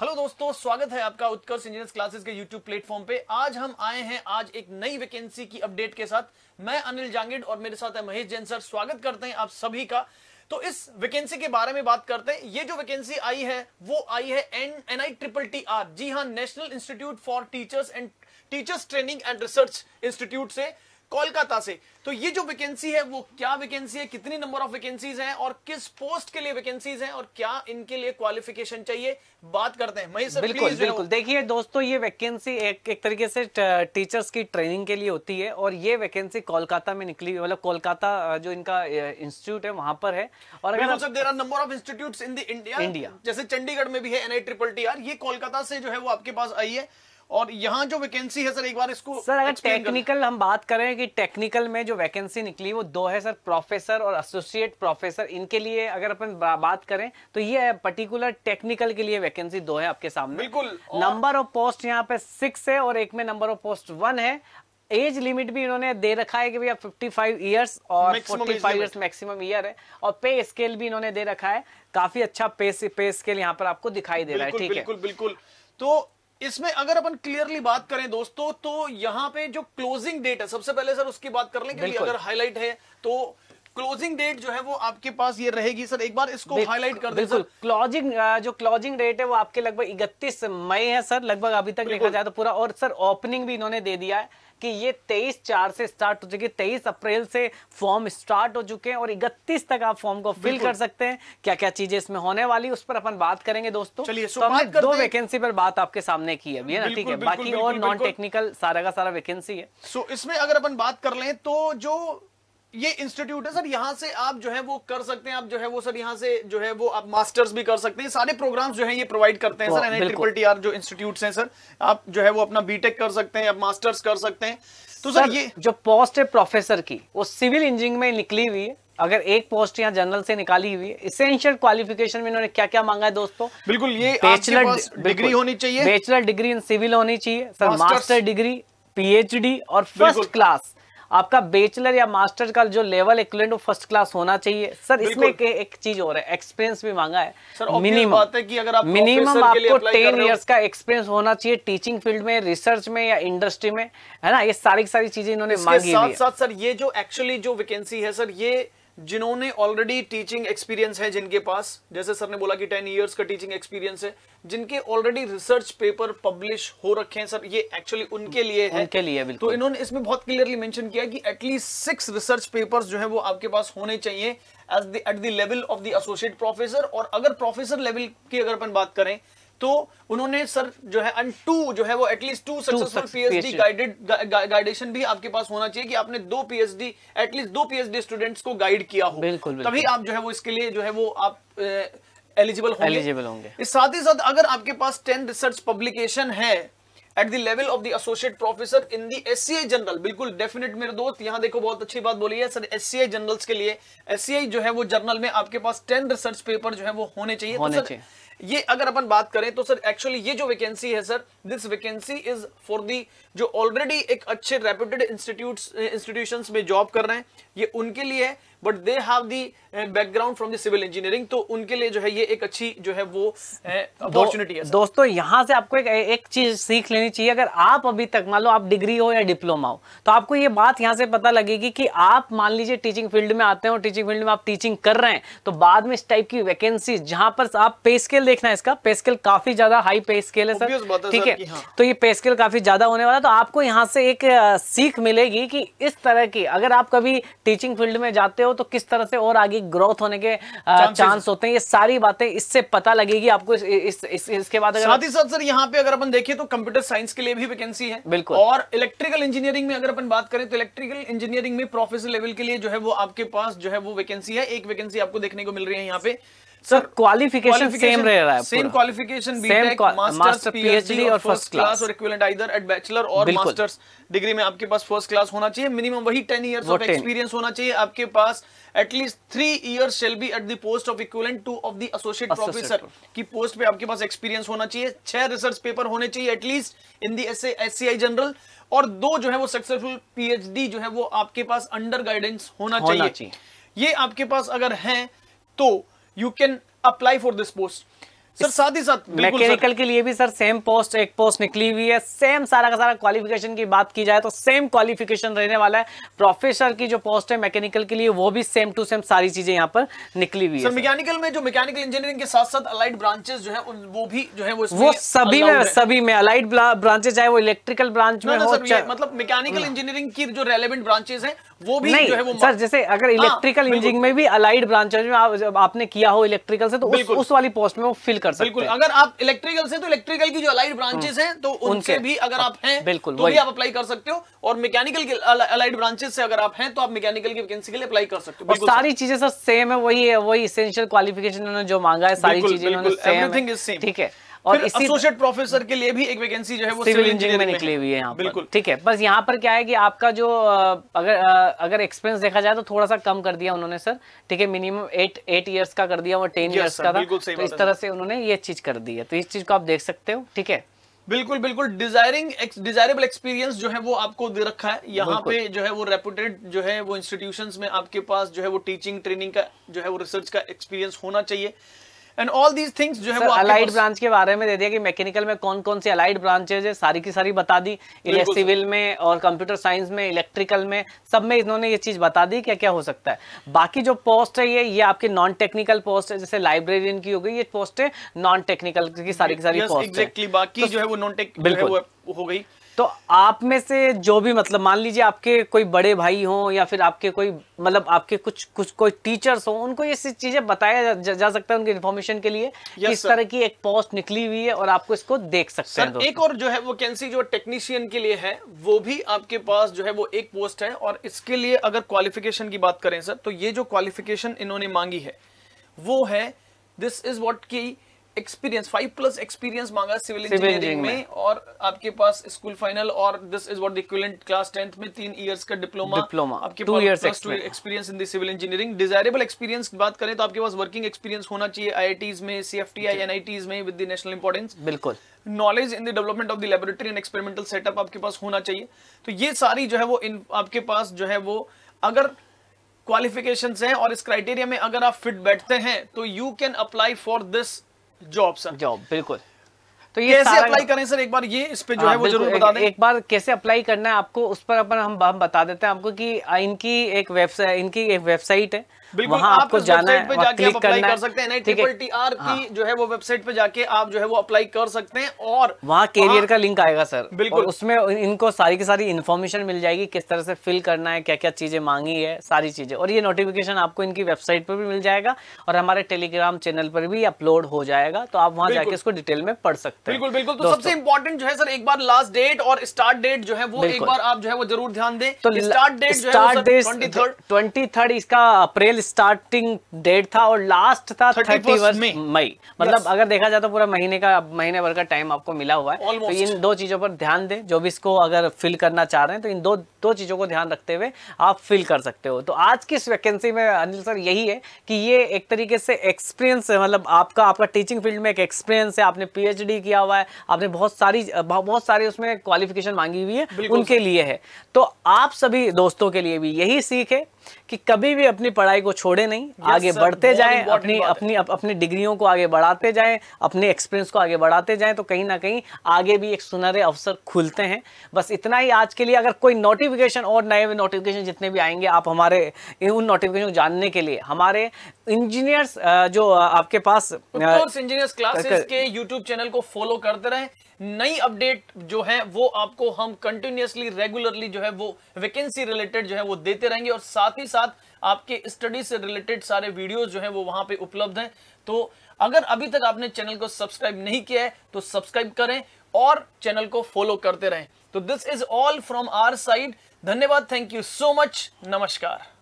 Hello दोस्तों स्वागत है आपका उत्कर्ष इंजीनियर्स क्लासेस के यूट्यूब प्लेटफॉर्म पे आज हम आए हैं आज एक नई वैकेंसी की अपडेट के साथ मैं अनिल जांगिड और मेरे साथ है महेश जैन सर स्वागत करते हैं आप सभी का तो इस वैकेंसी के बारे में बात करते हैं ये जो वैकेंसी आई है वो आई है N N I triple T R जी हाँ national institute for teachers and teachers training and research institute से कोलकाता से तो ये जो वैकेंसी है वो क्या वैकेंसी है कितनी नंबर ऑफ वैकेंसीज हैं और किस पोस्ट के लिए वैकेंसीज हैं और क्या इनके लिए क्वालिफिकेशन चाहिए बात करते हैं महेश बिल्कुल प्लीज बिल्कुल देखिए दोस्तों ये वैकेंसी एक एक तरीके से टीचर्स की ट्रेनिंग के लिए होती है और ये वैकेंसी कोलकाता में निकली हुई मतलब कोलकाता जो इनका इंस्टीट्यूट है वहां पर है और अगर there are number of institute in India जैसे चंडीगढ़ में भी है एनआई ट्रिपल टी आर ये कोलकाता से जो है वो आपके पास आई है और यहाँ जो वैकेंसी है सर एक बार इसको सर अगर टेक्निकल हम बात करें कि टेक्निकल में जो वैकेंसी निकली वो दो है सर प्रोफेसर और एसोसिएट प्रोफेसर इनके लिए अगर अपन बात करें तो ये पर्टिकुलर टेक्निकल के लिए वैकेंसी दो है आपके सामने बिल्कुल नंबर ऑफ पोस्ट यहाँ पे सिक्स है और एक में नंबर ऑफ पोस्ट वन है एज लिमिट भी इन्होंने दे रखा है कि भैया 55 इयर्स और 45 इयर्स मैक्सिमम ईयर है और पे स्केल भी इन्होंने दे रखा है काफी अच्छा पे पे स्केल यहाँ पर आपको दिखाई दे रहा है ठीक है बिल्कुल बिल्कुल तो इसमें अगर अपन क्लियरली बात करें दोस्तों तो यहाँ पे जो क्लोजिंग डेट है सबसे पहले सर उसकी बात कर लें अगर हाईलाइट है तो क्लोजिंग डेट जो है वो आपके पास ये रहेगी सर एक बार इसको हाईलाइट कर बिल्कुल क्लोजिंग जो क्लोजिंग डेट है वो आपके लगभग इकतीस मई है सर लगभग अभी तक देखा जाए तो पूरा और सर ओपनिंग भी इन्होंने दे दिया है कि ये 23 चार से स्टार्ट हो चुकी है 23 अप्रैल से फॉर्म स्टार्ट हो चुके हैं और 31 तक आप फॉर्म को फिल कर सकते हैं क्या क्या चीजें इसमें होने वाली उस पर अपन बात करेंगे दोस्तों चलिए तो हमने दो वैकेंसी पर बात आपके सामने की है ना ठीक है बाकी और नॉन टेक्निकल सारा का सारा वैकेंसी है सो इसमें अगर अपन बात कर ले तो जो ये इंस्टीट्यूट है सर यहाँ से आप जो है वो कर सकते हैं आप जो है वो सर यहाँ से जो है वो आप मास्टर्स भी कर सकते हैं सारे प्रोग्राम्स जो है ये प्रोवाइड करते हैं sir N triple T R जो इंस्टीट्यूट हैं सर आप जो है वो अपना बीटेक कर सकते हैं आप मास्टर्स कर सकते हैं तो सर, सर ये जो पोस्ट है प्रोफेसर की वो सिविल इंजीनियरिंग में निकली हुई है अगर एक पोस्ट यहाँ जनरल से निकाली हुई है इसेंशियल क्वालिफिकेशन में इन्होंने क्या क्या मांगा है दोस्तों बिल्कुल ये बैचलर डिग्री होनी चाहिए बैचलर डिग्री इन सिविल होनी चाहिए सर मास्टर डिग्री पीएचडी और फर्स्ट क्लास आपका बेचलर या मास्टर का जो लेवल इक्वलेंट वो फर्स्ट क्लास होना चाहिए सर इसमें एक, एक चीज और है एक्सपीरियंस भी मांगा है मिनिमम बात है कि अगर आप मिनिमम आपको टेन ईयर्स का एक्सपीरियंस होना चाहिए टीचिंग फील्ड में रिसर्च में या इंडस्ट्री में है ना ये सारी सारी चीजें इन्होंने मांगी साथ साथ सर ये जो एक्चुअली जो वैकेंसी है सर ये जिन्होंने ऑलरेडी टीचिंग एक्सपीरियंस है जिनके पास जैसे सर ने बोला कि टेन ईयर्स का टीचिंग एक्सपीरियंस है जिनके ऑलरेडी रिसर्च पेपर पब्लिश हो रखे हैं सर ये एक्चुअली उनके लिए है उनके लिए तो बिल्कुल तो इन्होंने इसमें बहुत क्लियरली मेंशन किया कि एटलीस्ट सिक्स रिसर्च पेपर्स जो है वो आपके पास होने चाहिए as at the level of the associate professor और अगर प्रोफेसर लेवल की अगर अपन बात करें तो उन्होंने सर जो है एंड टू जो है वो at least two successful PhD guided गाइडेशन भी आपके पास होना चाहिए कि आपने दो पीएचडी एटलीस्ट दो पीएचडी स्टूडेंट्स को गाइड किया हो बिल्कुल, बिल्कुल तभी आप जो है वो इसके लिए जो है वो आप एलिजिबल होंगे एलिजिबल होंगे इस साथ ही साथ अगर आपके पास टेन रिसर्च पब्लिकेशन है at the level of the associate professor in the S journal बिल्कुल डेफिनेट मेरे दोस्त यहाँ देखो बहुत अच्छी बात बोली है सर एस जनरल्स के लिए एस जो है वो जर्नल में आपके पास टेन रिसर्च पेपर जो है वो होने चाहिए तो होने तो चाहिए ये अगर अपन बात करें तो सर एक्चुअली ये जो वैकेंसी है sir this vacancy is for the जो ऑलरेडी एक अच्छे रेप्यूटेड इंस्टीट्यूट इंस्टीट्यूशन में जॉब कर रहे हैं ये उनके लिए है but they have the background from the civil engineering तो उनके लिए जो है ये एक अच्छी जो है वो अपॉर्चुनिटी eh, है दोस्तों यहां से आपको एक, एक चीज सीख लेनी चाहिए अगर आप अभी तक मान लो आप डिग्री हो या डिप्लोमा हो तो आपको ये बात यहां से पता लगेगी कि आप मान लीजिए टीचिंग फील्ड में आते हैं और टीचिंग फील्ड में आप टीचिंग कर रहे हैं तो बाद में इस टाइप की वैकेंसी जहां पर आप पे स्केल देखना है इसका पे स्केल काफी ज्यादा हाई पे स्केल है सर ठीक है हाँ। तो ये पे स्केल काफी ज्यादा होने वाला तो आपको यहाँ से एक eh, सीख मिलेगी कि इस तरह की अगर आप कभी टीचिंग फील्ड में जाते हो हो तो किस तरह से और आगे ग्रोथ होने के चांस होते हैं ये सारी बातें इससे पता लगेगी आपको इस, इस, इस, इस, इसके बाद साथ ही साथ सर यहाँ पे अगर अपन देखें तो कंप्यूटर साइंस के लिए भी वैकेंसी है बिल्कुल और इलेक्ट्रिकल इंजीनियरिंग में अगर अपन बात करें तो इलेक्ट्रिकल इंजीनियरिंग में प्रोफेसर लेवल के लिए जो है वो आपके पास जो है वो वैकेंसी है एक वैकेंसी आपको देखने को मिल रही है यहाँ पे सर क्वालिफिकेशन सेम रह रहा है same qualification BTech masters PhD और फर्स्ट क्लास और इक्विवेलेंट आइदर एट बैचलर और मास्टर्स डिग्री में आपके पास फर्स्ट क्लास होना चाहिए मिनिमम वही ऑफ एक्सपीरियंस होना चाहिए आपके पास at least three shall be at the post of equivalent to of the associate professor की पोस्ट पे आपके पास एक्सपीरियंस होना चाहिए छह रिसर्च पेपर होने चाहिए at least in the S journal और दो जो है वो सक्सेसफुल पीएचडी जो है वो आपके पास अंडर गाइडेंस होना चाहिए ये आपके पास अगर है तो you can apply for this post sir साथ ही साथ मैकेनिकल के लिए भी सर सेम पोस्ट एक पोस्ट निकली हुई है सेम सारा का सारा क्वालिफिकेशन की बात की जाए तो सेम क्वालिफिकेशन रहने वाला है प्रोफेसर की जो पोस्ट है मैकेनिकल के लिए वो भी सेम टू सेम सारी चीजें यहाँ पर निकली हुई है मैकेनिकल में जो मैकेनिकल इंजीनियरिंग के साथ साथ अलाइड ब्रांचेस जो है वो भी जो है वो, वो सभी में सभी में अलाइड ब्रांचेस चाहे वो इलेक्ट्रिकल ब्रांच में मतलब मैकेनिकल इंजीनियरिंग hmm. की जो रेलिवेंट ब्रांचेस है वो भी जो है वो सर जैसे अगर इलेक्ट्रिकल हाँ, इंजीनियरिंग में भी अलाइड ब्रांचेज में आप जब आपने किया हो इलेक्ट्रिकल से तो उस, उस वाली पोस्ट में वो फिल कर सकते बिल्कुल अगर आप इलेक्ट्रिकल से तो इलेक्ट्रिकल की जो अलाइड ब्रांचेस हम्म। हैं तो उनसे भी अगर आप हैं बिल्कुल तो भी आप अप्लाई कर सकते हो और मैकेनिकल के अलाइड ब्रांचेस से अगर आप हैं तो आप मैकेनिकल की वैकेंसी के लिए अप्लाई कर सकते हो सारी चीजें सर सेम है वही है वही इसेंशियल क्वालिफिकेशन उन्होंने जो मांगा है सारी चीजें ठीक है और एसोसिएट प्रोफेसर के लिए भी एक वैकेंसी जो है वो सिविल इंजीनियरिंग में निकली हुई है यहाँ बिल्कुल ठीक है बस यहाँ पर क्या है कि आपका जो अगर अगर एक्सपीरियंस देखा जाए तो थोड़ा सा कम कर दिया उन्होंने सर ठीक है मिनिमम एट एट ईयर्स का कर दिया और टेन ईयर्स का था तो इस तरह से उन्होंने ये चीज कर दी है तो इस चीज को आप देख सकते हो ठीक है बिल्कुल बिल्कुल डिजायरिंग डिजायरेबल एक्सपीरियंस जो है वो आपको दे रखा है यहाँ पे जो है वो रेपुटेड जो है वो इंस्टीट्यूशंस में आपके पास जो है वो टीचिंग ट्रेनिंग का जो है वो रिसर्च का एक्सपीरियंस होना चाहिए एंड ऑल दीज थिंग्स जो है वो अलाइड ब्रांच के बारे में दे दिया कि मैकेनिकल में कौन कौन सी अलाइड ब्रांचेज है सारी की सारी बता दी सिविल में और कंप्यूटर साइंस में इलेक्ट्रिकल में सब में इन्होंने ये चीज़ बता दी क्या क्या हो सकता है बाकी जो पोस्ट है ये ये आपके नॉन टेक्निकल पोस्ट है जैसे लाइब्रेरियन की हो गई ये पोस्ट है नॉन टेक्निकल की सारी की सारी पोस्ट एक्जेक्टली बाकी तो जो है वो नॉन टेक्निकल हो गई तो आप में से जो भी मतलब मान लीजिए आपके कोई बड़े भाई हों या फिर आपके कोई मतलब आपके कुछ कुछ कोई टीचर्स हों उनको ये चीज़ें बताया जा, जा सकता है उनके इन्फॉर्मेशन के लिए yes, इस तरह की एक पोस्ट निकली हुई है और आपको इसको देख सकते sir, हैं एक और जो है वैकेंसी जो टेक्नीशियन के लिए है वो भी आपके पास जो है वो एक पोस्ट है और इसके लिए अगर क्वालिफिकेशन की बात करें सर तो ये जो क्वालिफिकेशन इन्होंने मांगी है वो है दिस इज वॉट की एक्सपीरियंस फाइव प्लस एक्सपीरियंस मांगा सिविल इंजीनियरिंग में और आपके पास स्कूल फाइनल और this is what equivalent class tenth में तीन इयर्स का डिप्लोमा डिप्लोमा आपके पास two years experience in the civil engineering desirable experience की बात करें तो आपके पास वर्किंग एक्सपीरियंस होना चाहिए आई में सीएफटीआई एनआईटीज में विद द नेशनल इंपॉर्टेंस बिल्कुल knowledge in the development of the laboratory and experimental setup आपके पास होना चाहिए तो ये सारी जो है वो इन आपके पास जो है वो अगर क्वालिफिकेशंस हैं और इस क्राइटेरिया में अगर आप फिट बैठते हैं तो you can apply for this job sir job बिल्कुल तो ये कैसे अप्लाई करें सर एक बार ये इस पे जो आ, हाँ, है वो जरूर बता दें एक बार कैसे अप्लाई करना है आपको उस पर अपन हम हम बता देते हैं आपको कि इनकी एक वेबसाइट इनकी एक वेबसाइट है वहां आपको आप जाना है और क्लिक करना सकते हैं हाँ। जो है वो वेबसाइट पे जाके आप जो है वो अप्लाई कर सकते हैं और वहाँ कैरियर का लिंक आएगा सर बिल्कुल उसमें इनको सारी की सारी इन्फॉर्मेशन मिल जाएगी किस तरह से फिल करना है क्या क्या चीजें मांगी है सारी चीजें और ये नोटिफिकेशन आपको इनकी वेबसाइट पर भी मिल जाएगा और हमारे टेलीग्राम चैनल पर भी अपलोड हो जाएगा तो आप वहाँ जाके इसको डिटेल में पढ़ सकते हैं बिल्कुल बिल्कुल तो सबसे इंपॉर्टेंट जो है सर एक बार लास्ट डेट और स्टार्ट डेट जो है वो एक बार आप जो है वो जरूर ध्यान दें तो start date start date twenty third इसका अप्रैल एक्चुअली स्टार्टिंग डेट था और लास्ट था थर्टी फर्स्ट मई मतलब अगर देखा जाए तो पूरा महीने का महीने भर का टाइम आपको मिला हुआ है तो Almost. तो इन दो चीज़ों पर ध्यान दें जो भी इसको अगर फिल करना चाह रहे हैं तो इन दो दो चीज़ों को ध्यान रखते हुए आप फिल कर सकते हो तो आज की इस वैकेंसी में अनिल सर यही है कि ये एक तरीके से एक्सपीरियंस है मतलब आपका आपका टीचिंग फील्ड में एक एक्सपीरियंस है आपने पीएचडी किया हुआ है आपने बहुत सारी बहुत सारी उसमें क्वालिफिकेशन मांगी हुई है उनके लिए है तो आप सभी दोस्तों के लिए भी यही सीख है कि कभी भी अपनी पढ़ाई को छोड़े नहीं yes, आगे sir, बढ़ते जाएं अपनी अपनी अप, अपनी डिग्रियों को आगे बढ़ाते जाएं अपने एक्सपीरियंस को आगे बढ़ाते जाएं तो कहीं ना कहीं आगे भी एक सुनहरे अवसर खुलते हैं बस इतना ही आज के लिए अगर कोई नोटिफिकेशन और नए नोटिफिकेशन जितने भी आएंगे आप हमारे उन नोटिफिकेशन को जानने के लिए हमारे इंजीनियर्स जो आपके पास इंजीनियर्स क्लासेस के यूट्यूब चैनल को फॉलो करते रहे नई अपडेट जो है वो आपको हम कंटिन्यूसली रेगुलरली जो है वो वैकेंसी रिलेटेड जो है वो देते रहेंगे और साथ साथ ही साथ आपके स्टडी से रिलेटेड सारे वीडियो जो है वो वहां पर उपलब्ध हैं तो अगर अभी तक आपने चैनल को सब्सक्राइब नहीं किया है तो सब्सक्राइब करें और चैनल को फॉलो करते रहें तो this is all from our side धन्यवाद थैंक यू सो मच नमस्कार